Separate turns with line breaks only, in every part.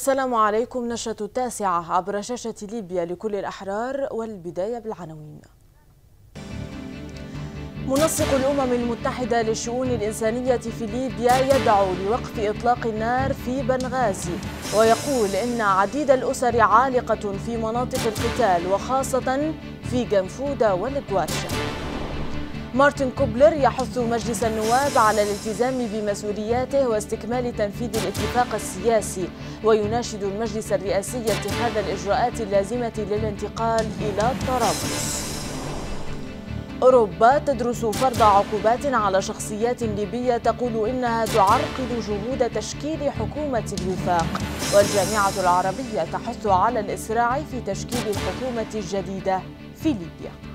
السلام عليكم نشرة التاسعة عبر شاشة ليبيا لكل الأحرار والبداية بالعناوين منسق الأمم المتحدة للشؤون الإنسانية في ليبيا يدعو لوقف إطلاق النار في بنغازي ويقول إن عديد الأسر عالقة في مناطق القتال وخاصة في جنفودة والجوارشة مارتن كوبلر يحث مجلس النواب على الالتزام بمسؤولياته واستكمال تنفيذ الاتفاق السياسي ويناشد المجلس الرئاسي اتخاذ الإجراءات اللازمة للانتقال إلى طرابلس أوروبا تدرس فرض عقوبات على شخصيات ليبية تقول إنها تعرقل جهود تشكيل حكومة الوفاق والجامعة العربية تحث على الإسراع في تشكيل الحكومة الجديدة في ليبيا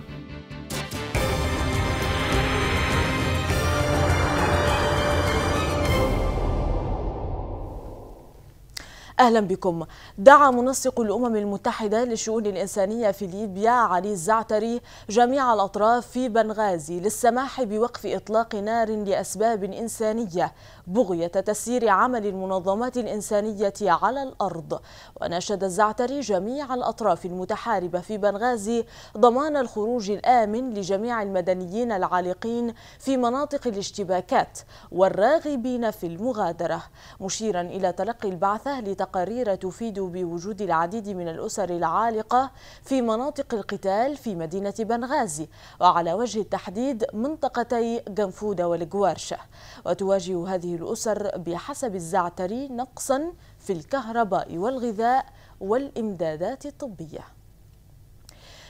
أهلا بكم دعا منسق الأمم المتحدة للشؤون الإنسانية في ليبيا علي الزعتري جميع الأطراف في بنغازي للسماح بوقف إطلاق نار لأسباب إنسانية بغية تسيير عمل المنظمات الإنسانية على الأرض وناشد الزعتري جميع الأطراف المتحاربة في بنغازي ضمان الخروج الآمن لجميع المدنيين العالقين في مناطق الاشتباكات والراغبين في المغادرة مشيرا إلى تلقي البعثة لتقارير تفيد بوجود العديد من الأسر العالقة في مناطق القتال في مدينة بنغازي وعلى وجه التحديد منطقتي جنفودة والجوارشة وتواجه هذه الأسر بحسب الزعتري نقصا في الكهرباء والغذاء والإمدادات الطبية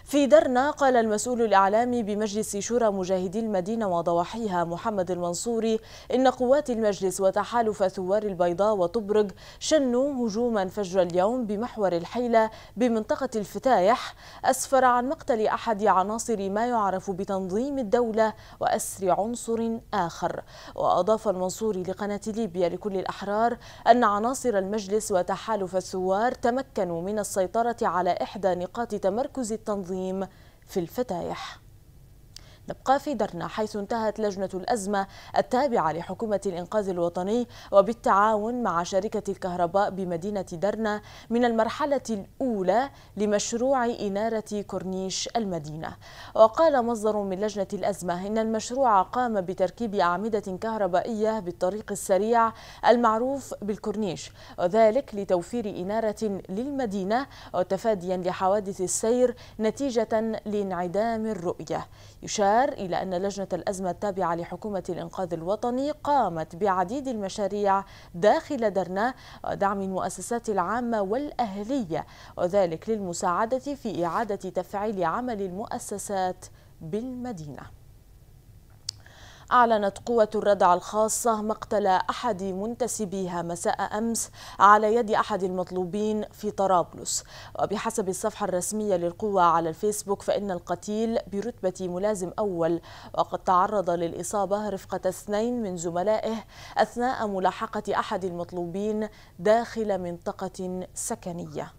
في درنا قال المسؤول الإعلامي بمجلس شورى مجاهدي المدينة وضواحيها محمد المنصوري إن قوات المجلس وتحالف ثوار البيضاء وطبرق شنوا هجوما فجر اليوم بمحور الحيلة بمنطقة الفتايح أسفر عن مقتل أحد عناصر ما يعرف بتنظيم الدولة وأسر عنصر آخر وأضاف المنصوري لقناة ليبيا لكل الأحرار أن عناصر المجلس وتحالف الثوار تمكنوا من السيطرة على إحدى نقاط تمركز التنظيم التنظيم في الفتايح نبقى في درنا حيث انتهت لجنة الأزمة التابعة لحكومة الإنقاذ الوطني وبالتعاون مع شركة الكهرباء بمدينة درنا من المرحلة الأولى لمشروع إنارة كورنيش المدينة وقال مصدر من لجنة الأزمة إن المشروع قام بتركيب أعمدة كهربائية بالطريق السريع المعروف بالكورنيش وذلك لتوفير إنارة للمدينة وتفاديا لحوادث السير نتيجة لانعدام الرؤية يشار الأخبار إلى أن لجنة الأزمة التابعة لحكومة الإنقاذ الوطني قامت بعديد المشاريع داخل درنا ودعم المؤسسات العامة والأهلية وذلك للمساعدة في إعادة تفعيل عمل المؤسسات بالمدينة أعلنت قوة الردع الخاصة مقتل أحد منتسبيها مساء أمس على يد أحد المطلوبين في طرابلس وبحسب الصفحة الرسمية للقوة على الفيسبوك فإن القتيل برتبة ملازم أول وقد تعرض للإصابة رفقة اثنين من زملائه أثناء ملاحقة أحد المطلوبين داخل منطقة سكنية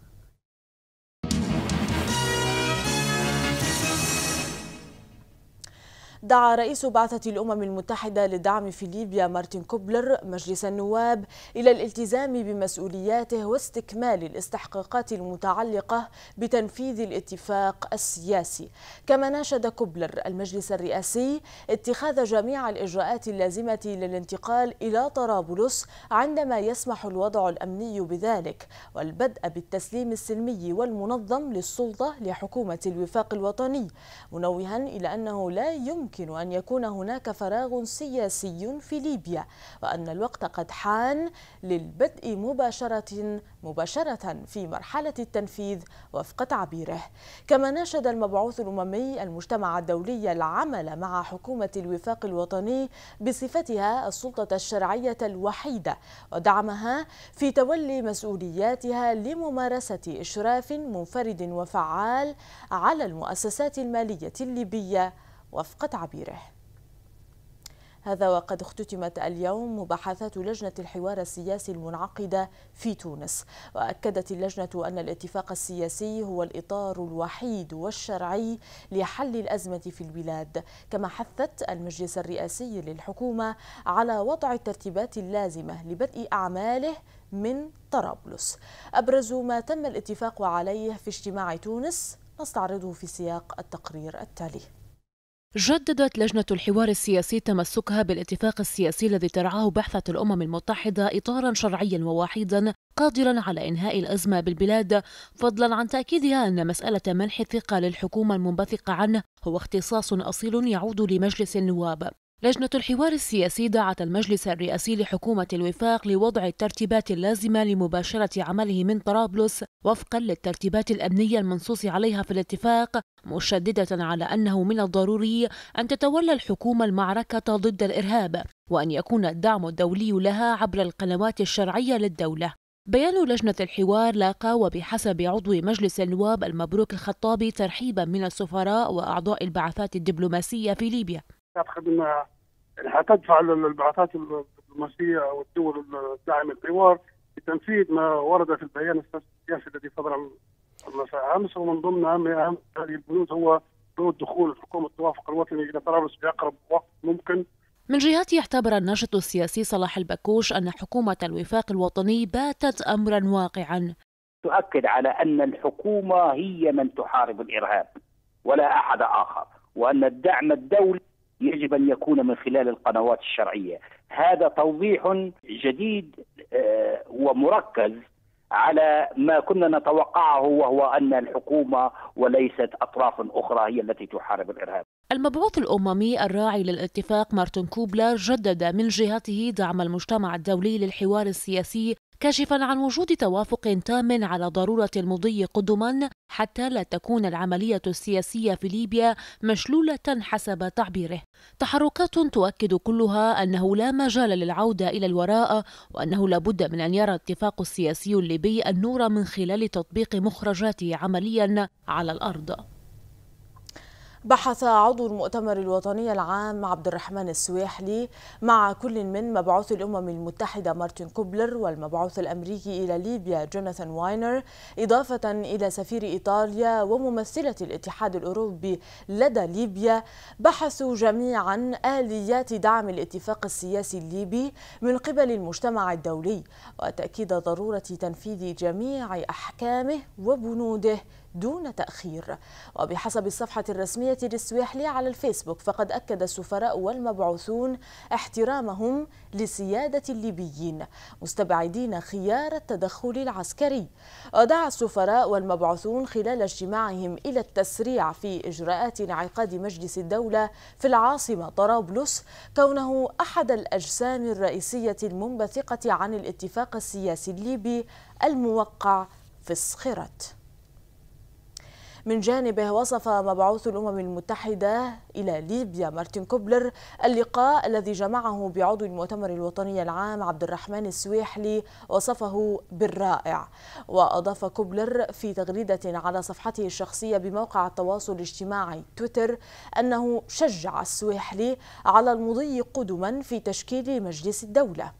دعا رئيس بعثة الأمم المتحدة للدعم في ليبيا مارتن كوبلر مجلس النواب إلى الالتزام بمسؤولياته واستكمال الاستحقاقات المتعلقة بتنفيذ الاتفاق السياسي كما ناشد كوبلر المجلس الرئاسي اتخاذ جميع الإجراءات اللازمة للانتقال إلى طرابلس عندما يسمح الوضع الأمني بذلك والبدء بالتسليم السلمي والمنظم للسلطة لحكومة الوفاق الوطني منوها إلى أنه لا يمكن يمكن أن يكون هناك فراغ سياسي في ليبيا وأن الوقت قد حان للبدء مباشرة مباشرة في مرحلة التنفيذ وفق تعبيره كما ناشد المبعوث الأممي المجتمع الدولي العمل مع حكومة الوفاق الوطني بصفتها السلطة الشرعية الوحيدة ودعمها في تولي مسؤولياتها لممارسة إشراف منفرد وفعال على المؤسسات المالية الليبية وفق تعبيره هذا وقد اختتمت اليوم مباحثات لجنة الحوار السياسي المنعقدة في تونس وأكدت اللجنة أن الاتفاق السياسي هو الإطار الوحيد والشرعي لحل الأزمة في البلاد كما حثت المجلس الرئاسي للحكومة على وضع الترتيبات اللازمة لبدء أعماله من طرابلس أبرز ما تم الاتفاق عليه في اجتماع تونس نستعرضه في سياق التقرير
التالي جددت لجنة الحوار السياسي تمسكها بالاتفاق السياسي الذي ترعاه بعثة الأمم المتحدة إطارا شرعيا ووحيدا قادرا على إنهاء الأزمة بالبلاد فضلا عن تأكيدها أن مسألة منح الثقة للحكومة المنبثقة عنه هو اختصاص أصيل يعود لمجلس النواب لجنة الحوار السياسي دعت المجلس الرئاسي لحكومة الوفاق لوضع الترتيبات اللازمة لمباشرة عمله من طرابلس وفقا للترتيبات الأمنية المنصوص عليها في الاتفاق مشددة على أنه من الضروري أن تتولى الحكومة المعركة ضد الإرهاب وأن يكون الدعم الدولي لها عبر القنوات الشرعية للدولة بيان لجنة الحوار لاقى وبحسب عضو مجلس النواب المبروك الخطابي ترحيبا من السفراء وأعضاء البعثات الدبلوماسية في ليبيا اعتقد انها يعني حتدفع للبعثات الدبلوماسيه او الدول الداعمه للحوار لتنفيذ ما ورد في البيان السياسي الذي صدر المساء امس ومن ضمن اهم هذه البنود هو بنود دخول الحكومه التوافق الوطني الى طرابلس باقرب وقت ممكن من جهته اعتبر الناشط السياسي صلاح البكوش ان حكومه الوفاق الوطني باتت امرا واقعا. تؤكد على ان الحكومه هي من تحارب الارهاب ولا احد اخر وان الدعم الدولي يجب ان يكون من خلال القنوات الشرعيه هذا
توضيح جديد آه، ومركز على ما كنا نتوقعه وهو ان الحكومه وليست اطراف اخرى هي التي تحارب
الارهاب. المبعوث الاممي الراعي للاتفاق مارتن كوبلر جدد من جهته دعم المجتمع الدولي للحوار السياسي كاشفا عن وجود توافق تام على ضرورة المضي قدما حتى لا تكون العملية السياسية في ليبيا مشلولة حسب تعبيره تحركات تؤكد كلها أنه لا مجال للعودة إلى الوراء وأنه لابد من أن يرى الاتفاق السياسي الليبي النور من خلال تطبيق مخرجاته عمليا على الأرض
بحث عضو المؤتمر الوطني العام عبد الرحمن السويحلي مع كل من مبعوث الأمم المتحدة مارتن كوبلر والمبعوث الأمريكي إلى ليبيا جوناثان واينر إضافة إلى سفير إيطاليا وممثلة الاتحاد الأوروبي لدى ليبيا بحثوا جميعا آليات دعم الاتفاق السياسي الليبي من قبل المجتمع الدولي وتأكيد ضرورة تنفيذ جميع أحكامه وبنوده دون تأخير وبحسب الصفحة الرسمية للسويحلي على الفيسبوك فقد أكد السفراء والمبعوثون احترامهم لسيادة الليبيين مستبعدين خيار التدخل العسكري ودعا السفراء والمبعوثون خلال اجتماعهم إلى التسريع في إجراءات انعقاد مجلس الدولة في العاصمة طرابلس كونه أحد الأجسام الرئيسية المنبثقة عن الاتفاق السياسي الليبي الموقع في الصخرة من جانبه وصف مبعوث الأمم المتحدة إلى ليبيا مارتن كوبلر اللقاء الذي جمعه بعضو المؤتمر الوطني العام عبد الرحمن السويحلي وصفه بالرائع وأضاف كوبلر في تغريدة على صفحته الشخصية بموقع التواصل الاجتماعي تويتر أنه شجع السويحلي على المضي قدما في تشكيل مجلس الدولة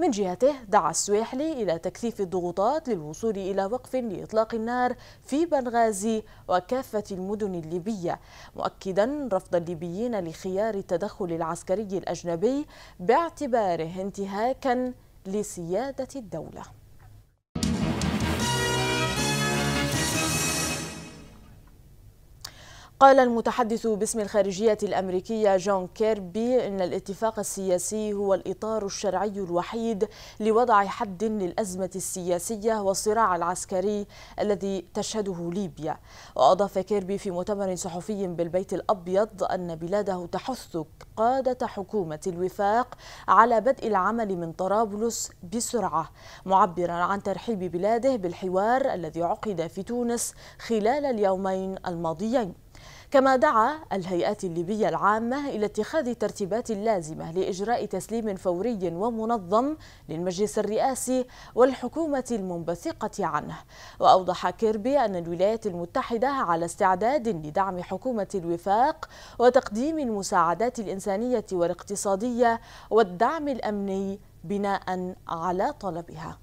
من جهته دعا السويحلي إلى تكثيف الضغوطات للوصول إلى وقف لإطلاق النار في بنغازي وكافة المدن الليبية مؤكدا رفض الليبيين لخيار التدخل العسكري الأجنبي باعتباره انتهاكا لسيادة الدولة قال المتحدث باسم الخارجية الأمريكية جون كيربي إن الاتفاق السياسي هو الإطار الشرعي الوحيد لوضع حد للأزمة السياسية والصراع العسكري الذي تشهده ليبيا وأضاف كيربي في مؤتمر صحفي بالبيت الأبيض أن بلاده تحث قادة حكومة الوفاق على بدء العمل من طرابلس بسرعة معبرا عن ترحيب بلاده بالحوار الذي عقد في تونس خلال اليومين الماضيين كما دعا الهيئات الليبية العامة إلى اتخاذ الترتيبات اللازمة لإجراء تسليم فوري ومنظم للمجلس الرئاسي والحكومة المنبثقة عنه وأوضح كيربي أن الولايات المتحدة على استعداد لدعم حكومة الوفاق وتقديم المساعدات الإنسانية والاقتصادية والدعم الأمني بناء على طلبها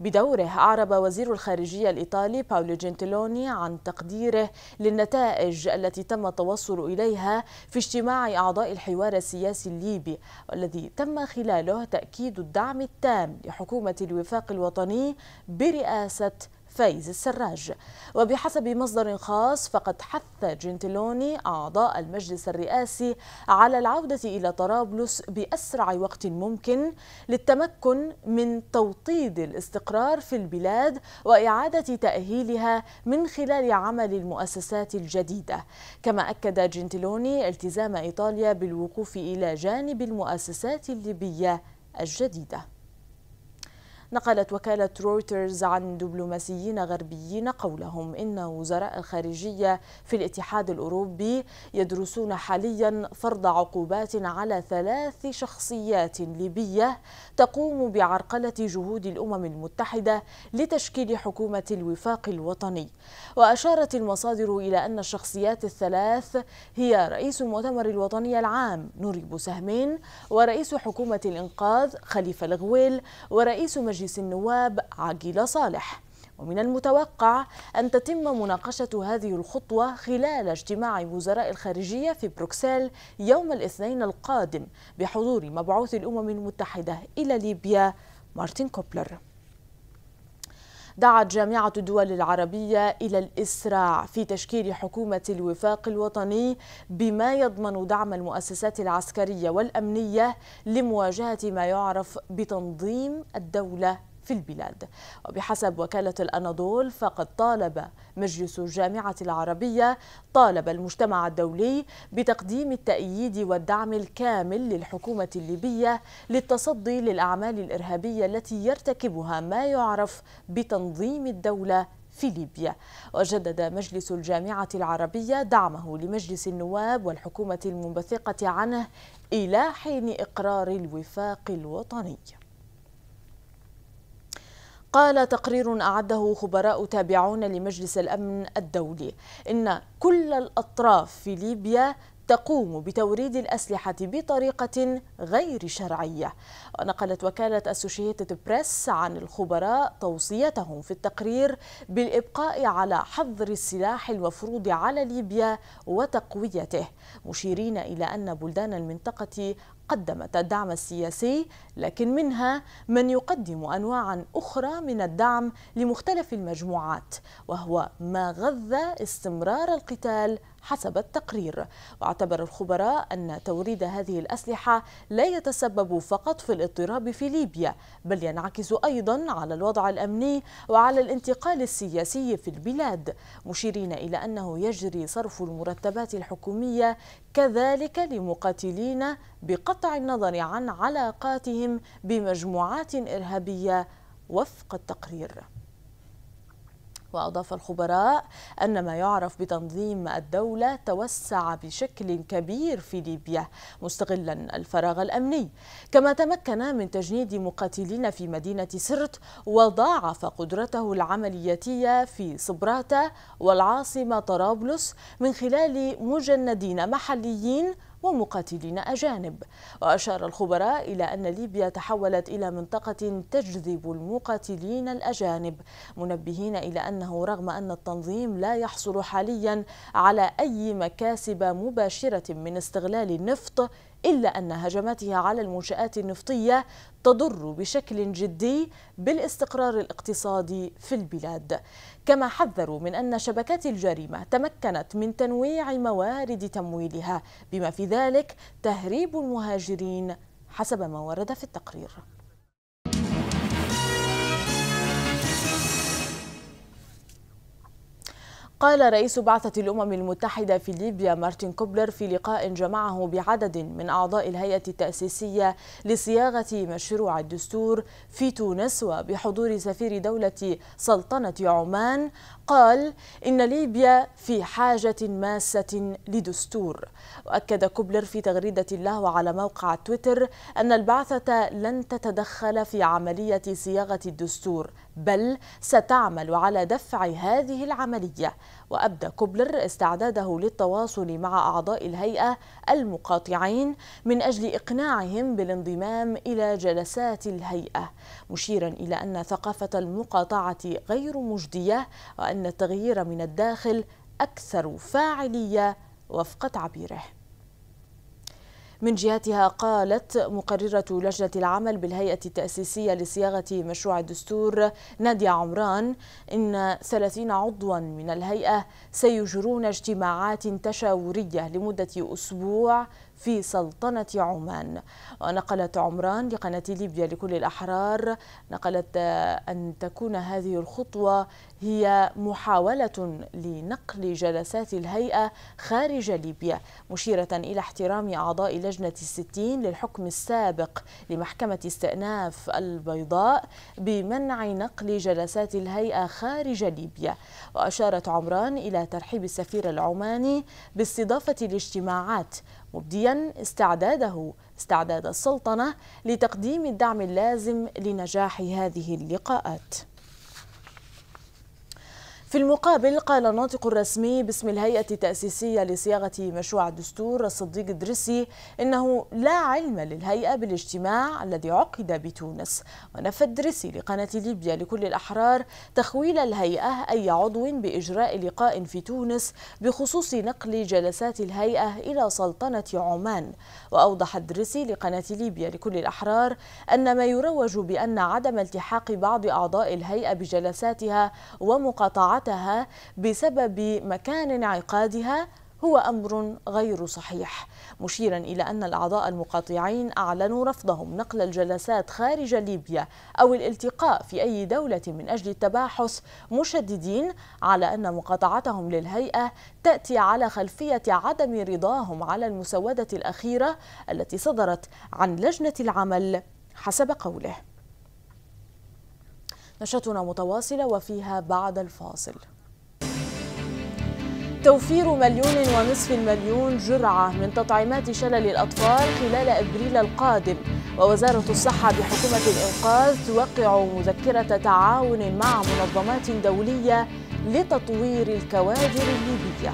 بدوره أعرب وزير الخارجية الإيطالي باولو جنتلوني عن تقديره للنتائج التي تم التوصل إليها في اجتماع أعضاء الحوار السياسي الليبي والذي تم خلاله تأكيد الدعم التام لحكومة الوفاق الوطني برئاسة فايز السراج وبحسب مصدر خاص فقد حث جنتلوني أعضاء المجلس الرئاسي على العودة إلى طرابلس بأسرع وقت ممكن للتمكن من توطيد الاستقرار في البلاد وإعادة تأهيلها من خلال عمل المؤسسات الجديدة كما أكد جنتلوني التزام إيطاليا بالوقوف إلى جانب المؤسسات الليبية الجديدة نقلت وكالة رويترز عن دبلوماسيين غربيين قولهم إن وزراء الخارجية في الاتحاد الأوروبي يدرسون حاليا فرض عقوبات على ثلاث شخصيات ليبية تقوم بعرقلة جهود الأمم المتحدة لتشكيل حكومة الوفاق الوطني وأشارت المصادر إلى أن الشخصيات الثلاث هي رئيس المؤتمر الوطني العام نوري بوسهمين ورئيس حكومة الإنقاذ خليفة الغويل ورئيس مجلس مجلس النواب عاجلة صالح ومن المتوقع أن تتم مناقشة هذه الخطوة خلال اجتماع وزراء الخارجية في بروكسل يوم الاثنين القادم بحضور مبعوث الأمم المتحدة إلى ليبيا مارتن كوبلر دعت جامعة الدول العربية إلى الإسراع في تشكيل حكومة الوفاق الوطني بما يضمن دعم المؤسسات العسكرية والأمنية لمواجهة ما يعرف بتنظيم الدولة في البلاد وبحسب وكالة الأناضول فقد طالب مجلس الجامعة العربية طالب المجتمع الدولي بتقديم التأييد والدعم الكامل للحكومة الليبية للتصدي للأعمال الإرهابية التي يرتكبها ما يعرف بتنظيم الدولة في ليبيا وجدد مجلس الجامعة العربية دعمه لمجلس النواب والحكومة المنبثقة عنه إلى حين إقرار الوفاق الوطني قال تقرير أعده خبراء تابعون لمجلس الأمن الدولي إن كل الأطراف في ليبيا تقوم بتوريد الأسلحة بطريقة غير شرعية ونقلت وكالة أسوشيتد بريس عن الخبراء توصيتهم في التقرير بالإبقاء على حظر السلاح المفروض على ليبيا وتقويته مشيرين إلى أن بلدان المنطقة قدمت الدعم السياسي لكن منها من يقدم أنواعا أخرى من الدعم لمختلف المجموعات وهو ما غذى استمرار القتال حسب التقرير واعتبر الخبراء أن توريد هذه الأسلحة لا يتسبب فقط في الاضطراب في ليبيا بل ينعكس أيضا على الوضع الأمني وعلى الانتقال السياسي في البلاد مشيرين إلى أنه يجري صرف المرتبات الحكومية كذلك لمقاتلين بقطع النظر عن علاقاتهم بمجموعات إرهابية وفق التقرير وأضاف الخبراء أن ما يعرف بتنظيم الدولة توسع بشكل كبير في ليبيا مستغلا الفراغ الأمني كما تمكن من تجنيد مقاتلين في مدينة سرت وضاعف قدرته العملياتية في صبراتة والعاصمة طرابلس من خلال مجندين محليين ومقاتلين أجانب وأشار الخبراء إلى أن ليبيا تحولت إلى منطقة تجذب المقاتلين الأجانب منبهين إلى أنه رغم أن التنظيم لا يحصل حاليا على أي مكاسب مباشرة من استغلال النفط إلا أن هجماتها على المنشآت النفطية تضر بشكل جدي بالاستقرار الاقتصادي في البلاد كما حذروا من أن شبكات الجريمة تمكنت من تنويع موارد تمويلها بما في ذلك تهريب المهاجرين حسب ما ورد في التقرير قال رئيس بعثة الأمم المتحدة في ليبيا مارتن كوبلر في لقاء جمعه بعدد من أعضاء الهيئة التأسيسية لصياغة مشروع الدستور في تونس وبحضور سفير دولة سلطنة عمان قال إن ليبيا في حاجة ماسة لدستور وأكد كوبلر في تغريدة له على موقع تويتر أن البعثة لن تتدخل في عملية صياغة الدستور بل ستعمل على دفع هذه العملية وأبدى كوبلر استعداده للتواصل مع أعضاء الهيئة المقاطعين من أجل إقناعهم بالانضمام إلى جلسات الهيئة مشيرا إلى أن ثقافة المقاطعة غير مجدية وأن التغيير من الداخل أكثر فاعلية وفق تعبيره من جهتها قالت مقررة لجنة العمل بالهيئة التأسيسية لصياغة مشروع الدستور نادية عمران إن 30 عضوا من الهيئة سيجرون اجتماعات تشاورية لمدة أسبوع في سلطنة عمان ونقلت عمران لقناة ليبيا لكل الأحرار نقلت أن تكون هذه الخطوة هي محاولة لنقل جلسات الهيئة خارج ليبيا مشيرة إلى احترام أعضاء لجنة الستين للحكم السابق لمحكمة استئناف البيضاء بمنع نقل جلسات الهيئة خارج ليبيا وأشارت عمران إلى ترحيب السفير العماني باستضافة الاجتماعات مبديا استعداده استعداد السلطنة لتقديم الدعم اللازم لنجاح هذه اللقاءات في المقابل قال الناطق الرسمي باسم الهيئة التأسيسية لصياغة مشروع الدستور الصديق الدرسي إنه لا علم للهيئة بالاجتماع الذي عقد بتونس ونفى الدرسي لقناة ليبيا لكل الأحرار تخويل الهيئة أي عضو بإجراء لقاء في تونس بخصوص نقل جلسات الهيئة إلى سلطنة عمان وأوضح الدرسي لقناة ليبيا لكل الأحرار أن ما يروج بأن عدم التحاق بعض أعضاء الهيئة بجلساتها ومقاطعاتها قطعتها بسبب مكان انعقادها هو أمر غير صحيح مشيرا إلى أن الأعضاء المقاطعين أعلنوا رفضهم نقل الجلسات خارج ليبيا أو الالتقاء في أي دولة من أجل التباحث مشددين على أن مقاطعتهم للهيئة تأتي على خلفية عدم رضاهم على المسودة الأخيرة التي صدرت عن لجنة العمل حسب قوله نشرتنا متواصلة وفيها بعد الفاصل توفير مليون ونصف المليون جرعة من تطعيمات شلل الأطفال خلال أبريل القادم ووزارة الصحة بحكومة الإنقاذ توقع مذكرة تعاون مع منظمات دولية لتطوير الكوادر الليبية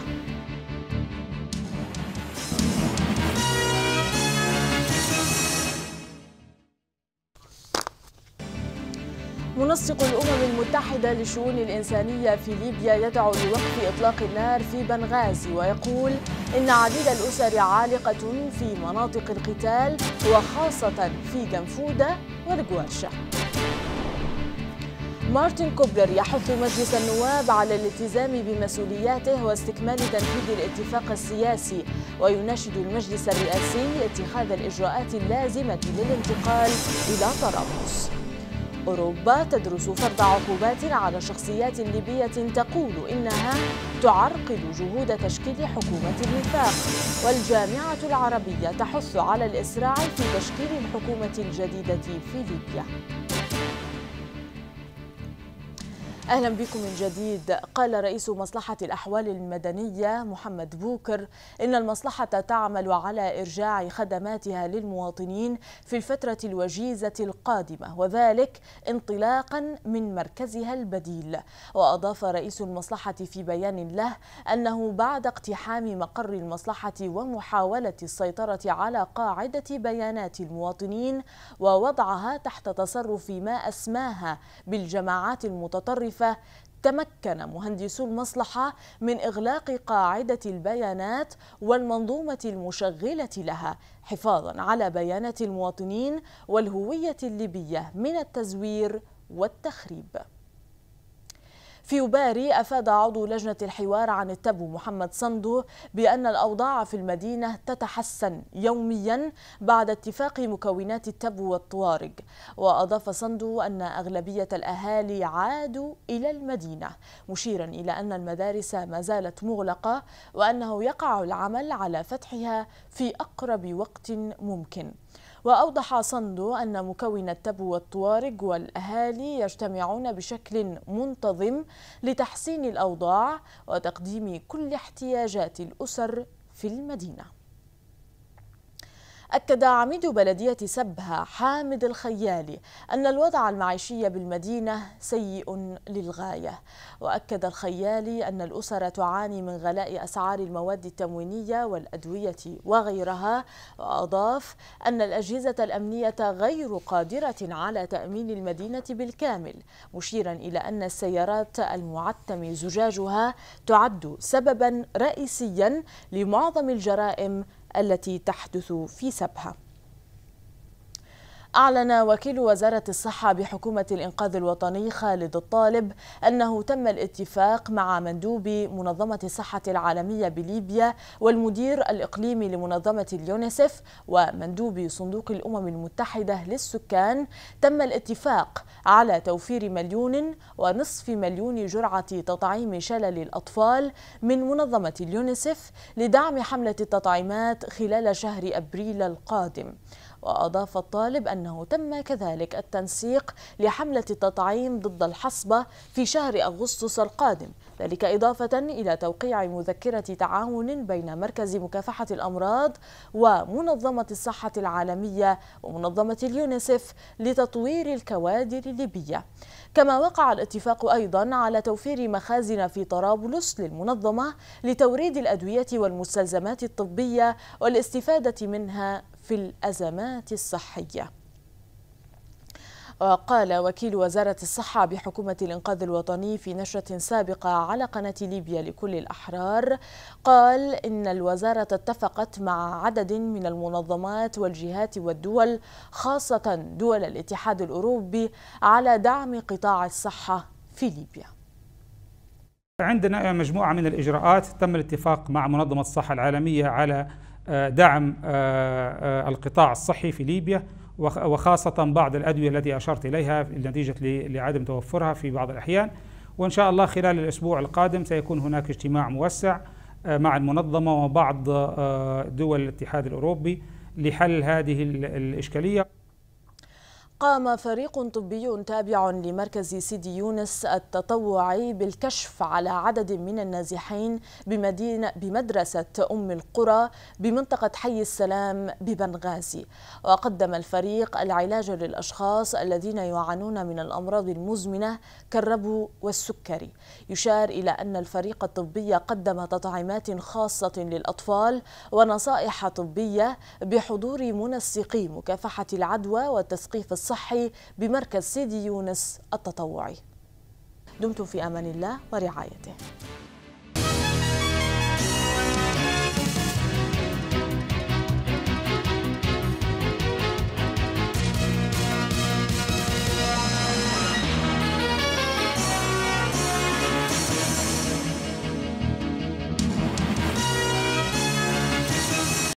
منسق الأمم المتحدة للشؤون الإنسانية في ليبيا يدعو لوقف إطلاق النار في بنغازي ويقول إن عديد الأسر عالقة في مناطق القتال وخاصة في جنفودة والجواشة مارتن كوبلر يحث مجلس النواب على الالتزام بمسؤولياته واستكمال تنفيذ الاتفاق السياسي ويناشد المجلس الرئاسي اتخاذ الإجراءات اللازمة للانتقال إلى طرابلس أوروبا تدرس فرض عقوبات على شخصيات ليبية تقول إنها تعرقل جهود تشكيل حكومة النفاق والجامعة العربية تحث على الإسراع في تشكيل الحكومة الجديدة في ليبيا أهلا بكم من جديد قال رئيس مصلحة الأحوال المدنية محمد بوكر إن المصلحة تعمل على إرجاع خدماتها للمواطنين في الفترة الوجيزة القادمة وذلك انطلاقا من مركزها البديل وأضاف رئيس المصلحة في بيان له أنه بعد اقتحام مقر المصلحة ومحاولة السيطرة على قاعدة بيانات المواطنين ووضعها تحت تصرف ما أسماها بالجماعات المتطرفة تمكن مهندسو المصلحة من إغلاق قاعدة البيانات والمنظومة المشغلة لها حفاظا على بيانات المواطنين والهوية الليبية من التزوير والتخريب في باري أفاد عضو لجنة الحوار عن التبو محمد صندو بأن الأوضاع في المدينة تتحسن يوميا بعد اتفاق مكونات التبو والطوارق وأضاف صندو أن أغلبية الأهالي عادوا إلى المدينة مشيرا إلى أن المدارس ما زالت مغلقة وأنه يقع العمل على فتحها في أقرب وقت ممكن وأوضح صندو أن مكون التبو والطوارق والأهالي يجتمعون بشكل منتظم لتحسين الأوضاع وتقديم كل احتياجات الأسر في المدينة أكد عميد بلدية سبها حامد الخيالي أن الوضع المعيشي بالمدينة سيء للغاية وأكد الخيالي أن الأسر تعاني من غلاء أسعار المواد التموينية والأدوية وغيرها وأضاف أن الأجهزة الأمنية غير قادرة على تأمين المدينة بالكامل مشيرا إلى أن السيارات المعتم زجاجها تعد سببا رئيسيا لمعظم الجرائم التي تحدث في سبها أعلن وكيل وزارة الصحة بحكومة الإنقاذ الوطني خالد الطالب أنه تم الاتفاق مع مندوب منظمة الصحة العالمية بليبيا والمدير الإقليمي لمنظمة اليونيسف ومندوب صندوق الأمم المتحدة للسكان تم الاتفاق على توفير مليون ونصف مليون جرعة تطعيم شلل الأطفال من منظمة اليونيسف لدعم حملة التطعيمات خلال شهر أبريل القادم وأضاف الطالب أنه تم كذلك التنسيق لحملة التطعيم ضد الحصبة في شهر أغسطس القادم ذلك إضافة إلى توقيع مذكرة تعاون بين مركز مكافحة الأمراض ومنظمة الصحة العالمية ومنظمة اليونيسف لتطوير الكوادر الليبية كما وقع الاتفاق أيضا على توفير مخازن في طرابلس للمنظمة لتوريد الأدوية والمستلزمات الطبية والاستفادة منها في الأزمات الصحية وقال وكيل وزارة الصحة بحكومة الإنقاذ الوطني في نشرة سابقة على قناة ليبيا لكل الأحرار قال إن الوزارة اتفقت مع عدد من المنظمات والجهات والدول خاصة دول الاتحاد الأوروبي على دعم قطاع الصحة في ليبيا عندنا مجموعة من الإجراءات تم الاتفاق مع منظمة الصحة العالمية على آه، دعم آه، آه، القطاع الصحي في ليبيا وخاصة بعض الأدوية التي أشرت إليها نتيجة لعدم توفرها في بعض الأحيان وإن شاء الله خلال الأسبوع القادم سيكون هناك اجتماع موسع آه، مع المنظمة وبعض آه، دول الاتحاد الأوروبي لحل هذه الإشكالية قام فريق طبي تابع لمركز سيدي يونس التطوعي بالكشف على عدد من النازحين بمدينة بمدرسة أم القرى بمنطقة حي السلام ببنغازي وقدم الفريق العلاج للأشخاص الذين يعانون من الأمراض المزمنة كالربو والسكري يشار إلى أن الفريق الطبي قدم تطعيمات خاصة للأطفال ونصائح طبية بحضور منسقي مكافحة العدوى والتثقيف الصحي الصحي بمركز سيدي يونس التطوعي دمتم في امان الله ورعايته